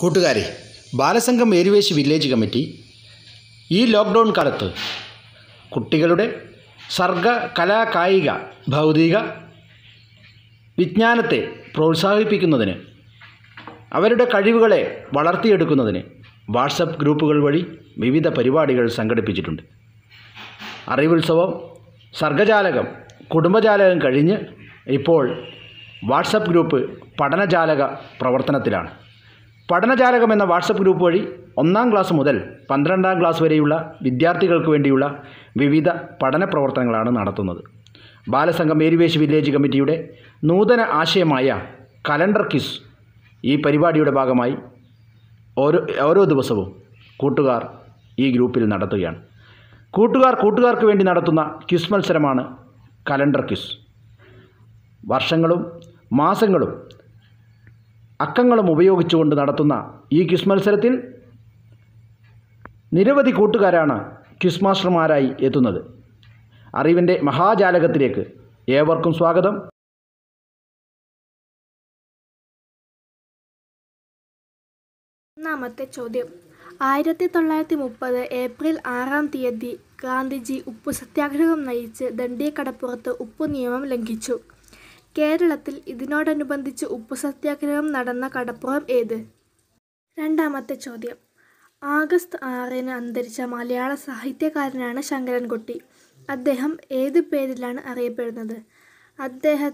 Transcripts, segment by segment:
കൂട്ടുകാരെ Balasangham Eruvessi village committee ഈ lockdown കാലത്ത് കുട്ടികളുടെ സർഗ കലാ കായിക ഭൗതിക വിജ്ഞാനത്തെ പ്രോത്സാഹിപ്പിക്കുന്നതിന് അവരുടെ കഴിവുകളെ വളർത്തിയെടുക്കുന്നതിന് വാട്സപ്പ് ഗ്രൂപ്പുകൾ വഴി വിവിധ പരിപാടികൾ സംഘടിപ്പിച്ചിട്ടുണ്ട് അറിവുത്സവം സർഗജാലകം കുടുംബജാലകം കഴിഞ്ഞ് ഇപ്പോൾ വാട്സപ്പ് ഗ്രൂപ്പ് പഠനജാലക പ്രവർത്തനത്തിലാണ് പഠനജാലകം എന്ന വാട്സപ്പ് ഗ്രൂപ്പ് വഴി ഒന്നാം ക്ലാസ് മുതൽ പന്ത്രണ്ടാം ക്ലാസ് വരെയുള്ള വിദ്യാർത്ഥികൾക്ക് വേണ്ടിയുള്ള വിവിധ പഠന പ്രവർത്തനങ്ങളാണ് നടത്തുന്നത് ബാലസംഘം മേരിവേശ് വില്ലേജ് കമ്മിറ്റിയുടെ നൂതന ആശയമായ കലണ്ടർ കിസ് ഈ പരിപാടിയുടെ ഭാഗമായി ഓരോ ഓരോ ദിവസവും കൂട്ടുകാർ ഈ ഗ്രൂപ്പിൽ നടത്തുകയാണ് കൂട്ടുകാർ കൂട്ടുകാർക്ക് വേണ്ടി നടത്തുന്ന ക്വിസ് മത്സരമാണ് കലണ്ടർ ക്വിസ് വർഷങ്ങളും മാസങ്ങളും അക്കങ്ങളും ഉപയോഗിച്ചുകൊണ്ട് നടത്തുന്ന ഈ ക്വിസ് മത്സരത്തിൽ നിരവധി കൂട്ടുകാരാണ് ക്വിസ് മാസ്റ്റർമാരായി എത്തുന്നത് അറിവിൻ്റെ മഹാജാലകത്തിലേക്ക് ഏവർക്കും സ്വാഗതം ഒന്നാമത്തെ ചോദ്യം ആയിരത്തി തൊള്ളായിരത്തി മുപ്പത് ഏപ്രിൽ ആറാം തീയതി ഗാന്ധിജി ഉപ്പു സത്യാഗ്രഹം നയിച്ച് ദണ്ഡി കടപ്പുറത്ത് ഉപ്പു നിയമം ലംഘിച്ചു കേരളത്തിൽ ഇതിനോടനുബന്ധിച്ച് സത്യാഗ്രഹം നടന്ന കടപ്പുറം ഏത് രണ്ടാമത്തെ ചോദ്യം ആഗസ്റ്റ് ആറിന് അന്തരിച്ച മലയാള സാഹിത്യകാരനാണ് ശങ്കരൻകുട്ടി അദ്ദേഹം ഏത് പേരിലാണ് അറിയപ്പെടുന്നത് അദ്ദേഹം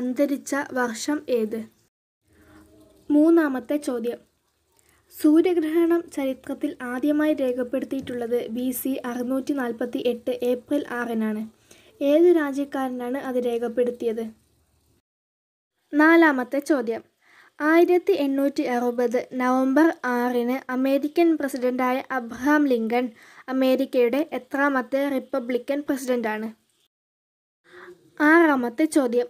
അന്തരിച്ച വർഷം ഏത് മൂന്നാമത്തെ ചോദ്യം സൂര്യഗ്രഹണം ചരിത്രത്തിൽ ആദ്യമായി രേഖപ്പെടുത്തിയിട്ടുള്ളത് ബി സി അറുന്നൂറ്റി നാൽപ്പത്തി എട്ട് ഏപ്രിൽ ആറിനാണ് ഏത് രാജ്യക്കാരനാണ് അത് രേഖപ്പെടുത്തിയത് നാലാമത്തെ ചോദ്യം ആയിരത്തി എണ്ണൂറ്റി അറുപത് നവംബർ ആറിന് അമേരിക്കൻ പ്രസിഡൻ്റായ അബ്രഹാം ലിങ്കൺ അമേരിക്കയുടെ എത്രാമത്തെ റിപ്പബ്ലിക്കൻ പ്രസിഡൻ്റാണ് ആറാമത്തെ ചോദ്യം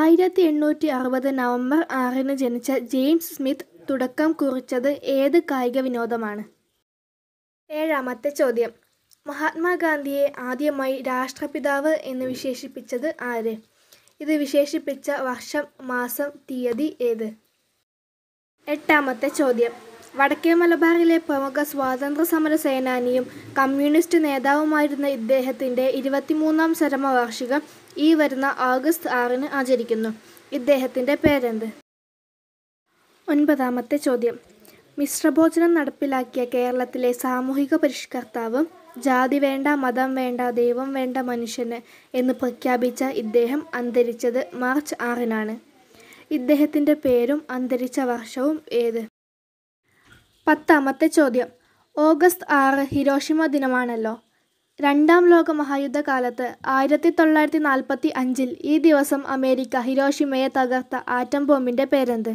ആയിരത്തി എണ്ണൂറ്റി അറുപത് നവംബർ ആറിന് ജനിച്ച ജെയിംസ് സ്മിത്ത് തുടക്കം കുറിച്ചത് ഏത് കായിക വിനോദമാണ് ഏഴാമത്തെ ചോദ്യം മഹാത്മാഗാന്ധിയെ ആദ്യമായി രാഷ്ട്രപിതാവ് എന്ന് വിശേഷിപ്പിച്ചത് ആര് ഇത് വിശേഷിപ്പിച്ച വർഷം മാസം തീയതി ഏത് എട്ടാമത്തെ ചോദ്യം വടക്കേ മലബാറിലെ പ്രമുഖ സ്വാതന്ത്ര്യ സമര സേനാനിയും കമ്മ്യൂണിസ്റ്റ് നേതാവുമായിരുന്ന ഇദ്ദേഹത്തിൻ്റെ ഇരുപത്തിമൂന്നാം ചരമവാർഷികം ഈ വരുന്ന ഓഗസ്റ്റ് ആറിന് ആചരിക്കുന്നു ഇദ്ദേഹത്തിൻ്റെ പേരെന്ത് ഒൻപതാമത്തെ ചോദ്യം മിശ്രഭോജനം നടപ്പിലാക്കിയ കേരളത്തിലെ സാമൂഹിക പരിഷ്കർത്താവും ജാതി വേണ്ട മതം വേണ്ട ദൈവം വേണ്ട മനുഷ്യന് എന്ന് പ്രഖ്യാപിച്ച ഇദ്ദേഹം അന്തരിച്ചത് മാർച്ച് ആറിനാണ് ഇദ്ദേഹത്തിൻ്റെ പേരും അന്തരിച്ച വർഷവും ഏത് പത്താമത്തെ ചോദ്യം ഓഗസ്റ്റ് ആറ് ഹിരോഷിമ ദിനമാണല്ലോ രണ്ടാം ലോക മഹായുദ്ധകാലത്ത് ആയിരത്തി തൊള്ളായിരത്തി നാൽപ്പത്തി അഞ്ചിൽ ഈ ദിവസം അമേരിക്ക ഹിരോഷിമയെ തകർത്ത ആറ്റം ബോംബിൻ്റെ പേരെന്ത്